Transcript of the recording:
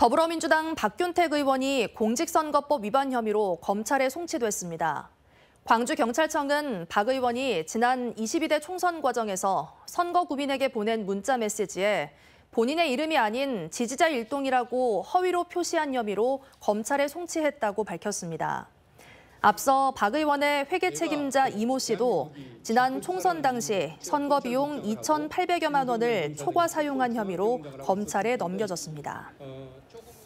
더불어민주당 박균택 의원이 공직선거법 위반 혐의로 검찰에 송치됐습니다. 광주경찰청은 박 의원이 지난 22대 총선 과정에서 선거구민에게 보낸 문자 메시지에 본인의 이름이 아닌 지지자 일동이라고 허위로 표시한 혐의로 검찰에 송치했다고 밝혔습니다. 앞서 박 의원의 회계 책임자 그 이모 씨도 지난 총선 당시 선거 비용 2,800여만 원을 초과 사용한 혐의로 검찰에 넘겨졌습니다. 어,